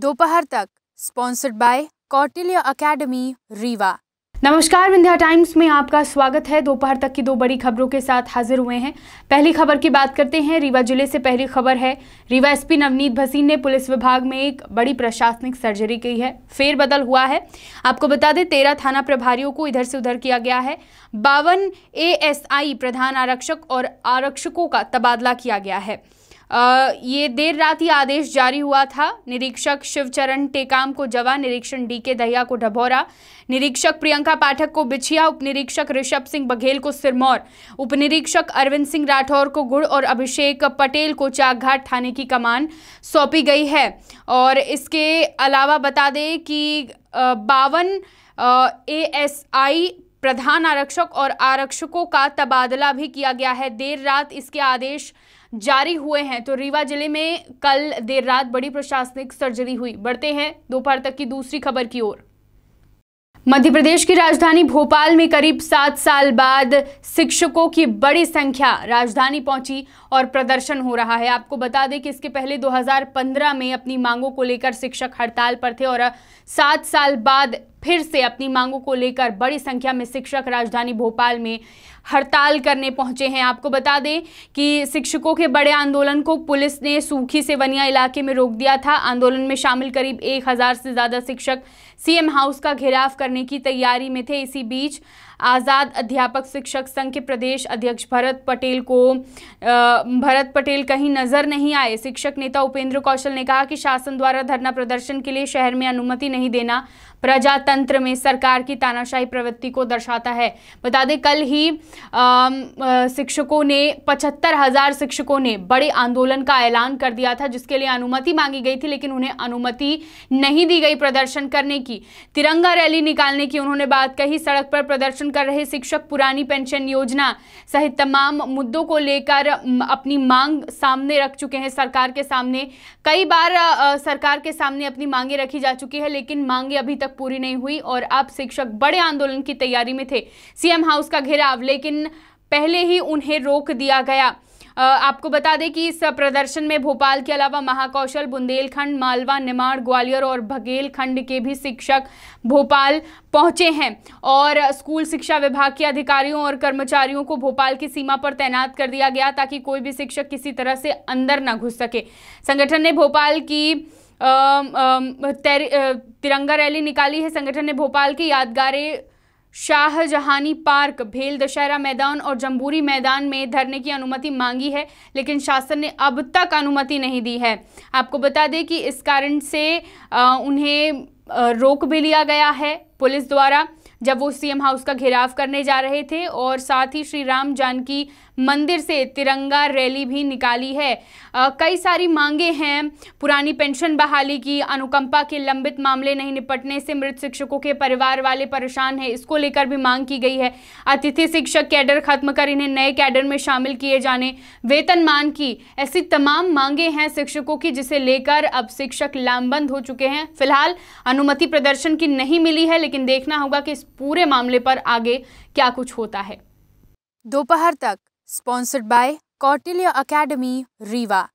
दोपहर तक sponsored by Kautilya Academy Rewa नमस्कार विंध्या टाइम्स में आपका स्वागत है दोपहर तक की दो बड़ी खबरों के साथ हाजिर हुए हैं पहली खबर की बात करते हैं रीवा जिले से पहली खबर है रीवा एसपी नवनीत भसीन ने पुलिस विभाग में एक बड़ी प्रशासनिक सर्जरी की है फेरबदल हुआ है आपको बता दें तेरह थाना प्रभारियों को इधर से उधर किया गया है बावन ए प्रधान आरक्षक और आरक्षकों का तबादला किया गया है ये देर रात ही आदेश जारी हुआ था निरीक्षक शिवचरण टेकाम को जवा निरीक्षण डी के दहिया को ढभौरा निरीक्षक प्रियंका पाठक को बिछिया उपनिरीक्षक ऋषभ सिंह बघेल को सिरमौर उपनिरीक्षक अरविंद सिंह राठौर को गुड़ और अभिषेक पटेल को चाकघाट थाने की कमान सौंपी गई है और इसके अलावा बता दें कि बावन ए एस आई प्रधान आरक्षक और आरक्षकों का तबादला भी किया गया है देर रात इसके आदेश जारी हुए हैं तो रीवा जिले में कल देर रात बड़ी प्रशासनिक सर्जरी हुई बढ़ते हैं दोपहर तक की दूसरी खबर की ओर मध्य प्रदेश की राजधानी भोपाल में करीब सात साल बाद शिक्षकों की बड़ी संख्या राजधानी पहुंची और प्रदर्शन हो रहा है आपको बता दें कि इसके पहले 2015 में अपनी मांगों को लेकर शिक्षक हड़ताल पर थे और सात साल बाद फिर से अपनी मांगों को लेकर बड़ी संख्या में शिक्षक राजधानी भोपाल में हड़ताल करने पहुंचे हैं आपको बता दें कि शिक्षकों के बड़े आंदोलन को पुलिस ने सूखी सेवनिया इलाके में रोक दिया था आंदोलन में शामिल करीब एक हज़ार से ज़्यादा शिक्षक सीएम हाउस का घेराव करने की तैयारी में थे इसी बीच आज़ाद अध्यापक शिक्षक संघ के प्रदेश अध्यक्ष भरत पटेल को भरत पटेल कहीं नज़र नहीं आए शिक्षक नेता उपेंद्र कौशल ने कहा कि शासन द्वारा धरना प्रदर्शन के लिए शहर में अनुमति नहीं देना प्रजातंत्र में सरकार की तानाशाही प्रवृत्ति को दर्शाता है बता दें कल ही शिक्षकों ने पचहत्तर हजार शिक्षकों ने बड़े आंदोलन का ऐलान कर दिया था जिसके लिए अनुमति मांगी गई थी लेकिन उन्हें अनुमति नहीं दी गई प्रदर्शन करने की तिरंगा रैली निकालने की उन्होंने बात कही सड़क पर प्रदर्शन कर रहे शिक्षक पुरानी पेंशन योजना सहित तमाम मुद्दों को लेकर अपनी मांग सामने रख चुके हैं सरकार के सामने कई बार सरकार के सामने अपनी मांगे रखी जा चुकी है लेकिन मांगे अभी तक तक पूरी नहीं हुई और अब शिक्षक बड़े आंदोलन की तैयारी में थे सीएम हाउस का घेराव लेकिन पहले ही उन्हें रोक दिया गया आपको बता दें कि इस प्रदर्शन में भोपाल के अलावा महाकौशल बुंदेलखंड मालवा निमाड़ ग्वालियर और बघेलखंड के भी शिक्षक भोपाल पहुंचे हैं और स्कूल शिक्षा विभाग के अधिकारियों और कर्मचारियों को भोपाल की सीमा पर तैनात कर दिया गया ताकि कोई भी शिक्षक किसी तरह से अंदर ना घुस सके संगठन ने भोपाल की तिरंगा रैली निकाली है संगठन ने भोपाल की यादगारें शाहजहानी पार्क भेल दशहरा मैदान और जम्बूरी मैदान में धरने की अनुमति मांगी है लेकिन शासन ने अब तक अनुमति नहीं दी है आपको बता दें कि इस कारण से उन्हें रोक भी लिया गया है पुलिस द्वारा जब वो सीएम हाउस का घेराव करने जा रहे थे और साथ ही श्री राम जानकी मंदिर से तिरंगा रैली भी निकाली है आ, कई सारी मांगे हैं पुरानी पेंशन बहाली की अनुकंपा के लंबित मामले नहीं निपटने से मृत शिक्षकों के परिवार वाले परेशान हैं इसको लेकर भी मांग की गई है अतिथि शिक्षक कैडर खत्म कर इन्हें नए कैडर में शामिल किए जाने वेतन मान की ऐसी तमाम मांगे हैं शिक्षकों की जिसे लेकर अब शिक्षक लामबंद हो चुके हैं फिलहाल अनुमति प्रदर्शन की नहीं मिली है लेकिन देखना होगा कि इस पूरे मामले पर आगे क्या कुछ होता है दोपहर तक sponsored by Kautilya Academy Rewa